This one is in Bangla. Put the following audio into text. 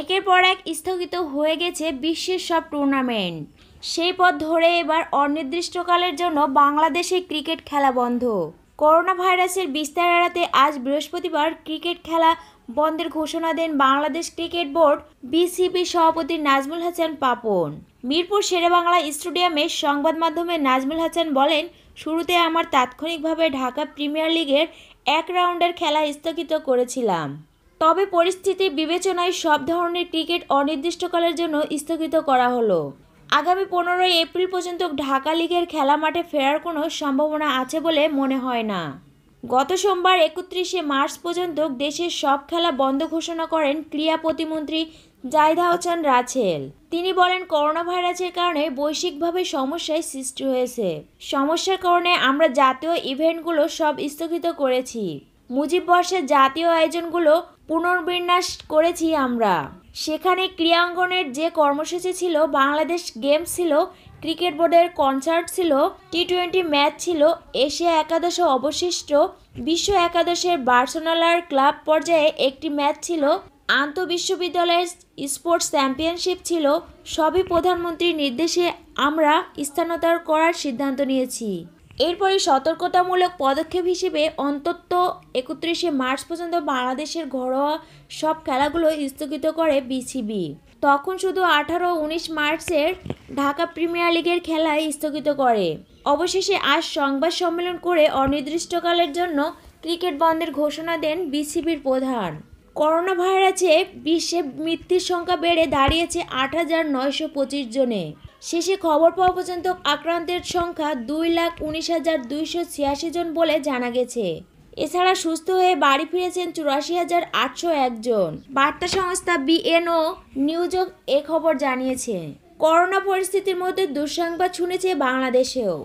একের পর এক স্থগিত হয়ে গেছে বিশ্বের সব টুর্নামেন্ট সেই পথ ধরে এবার অনির্দিষ্টকালের জন্য বাংলাদেশে ক্রিকেট খেলা বন্ধ করোনা ভাইরাসের বিস্তার এড়াতে আজ বৃহস্পতিবার ক্রিকেট খেলা বন্ধের ঘোষণা দেন বাংলাদেশ ক্রিকেট বোর্ড বিসিবি সভাপতি নাজমুল হাসান পাপন মিরপুর শেরেবাংলা স্টেডিয়ামে সংবাদ মাধ্যমে নাজমুল হাসান বলেন শুরুতে আমার তাৎক্ষণিকভাবে ঢাকা প্রিমিয়ার লিগের এক রাউন্ডের খেলা স্থগিত করেছিলাম তবে পরিস্থিতি বিবেচনায় সব ধরনের ক্রিকেট অনির্দিষ্টকালের জন্য স্থগিত করা হলো আগামী পনেরোই এপ্রিল পর্যন্ত ঢাকা লিগের খেলা মাঠে ফেরার কোনো সম্ভাবনা আছে বলে মনে হয় না গত সোমবার একত্রিশে মার্চ পর্যন্ত দেশের সব খেলা বন্ধ ঘোষণা করেন ক্রীড়া প্রতিমন্ত্রী জায়দা হোসেন রাছেল তিনি বলেন করোনা ভাইরাসের কারণে বৈশ্বিকভাবে সমস্যায় সৃষ্টি হয়েছে সমস্যার কারণে আমরা জাতীয় ইভেন্টগুলো সব স্থগিত করেছি মুজিব বর্ষের জাতীয় আয়োজনগুলো পুনর্বিন্যাস করেছি আমরা সেখানে ক্রিয়াঙ্গনের যে কর্মসূচি ছিল বাংলাদেশ গেমস ছিল ক্রিকেট বোর্ডের কনসার্ট ছিল টি টোয়েন্টি ম্যাচ ছিল এশিয়া একাদশ অবশিষ্ট বিশ্ব একাদশের বার্সেলোনার ক্লাব পর্যায়ে একটি ম্যাচ ছিল বিশ্ববিদ্যালয়ের স্পোর্টস চ্যাম্পিয়নশিপ ছিল সবই প্রধানমন্ত্রীর নির্দেশে আমরা স্থানান্তর করার সিদ্ধান্ত নিয়েছি এরপরে সতর্কতামূলক পদক্ষেপ হিসেবে অন্তত একত্রিশে মার্চ পর্যন্ত বাংলাদেশের ঘরোয়া সব খেলাগুলো স্থগিত করে বিসিবি তখন শুধু আঠারো উনিশ মার্চের ঢাকা প্রিমিয়ার লিগের খেলায় স্থগিত করে অবশেষে আজ সংবাদ সম্মেলন করে অনির্দিষ্টকালের জন্য ক্রিকেট বন্ধের ঘোষণা দেন বিসিবির প্রধান করোনা ভাইরাসে বিশ্বে মৃত্যুর সংখ্যা বেড়ে দাঁড়িয়েছে আট হাজার নয়শো পঁচিশ জনে শেষে খবর পাওয়া পর্যন্ত আক্রান্তের সংখ্যা দুই লাখ উনিশ হাজার দুইশো ছিয়াশি জন বলে জানা গেছে এছাড়া সুস্থ হয়ে বাড়ি ফিরেছেন চুরাশি হাজার আটশো একজন বার্তা সংস্থা বিএনও নিউজক এ খবর জানিয়েছে করোনা পরিস্থিতির মধ্যে দুঃসংবাদ শুনেছে বাংলাদেশেও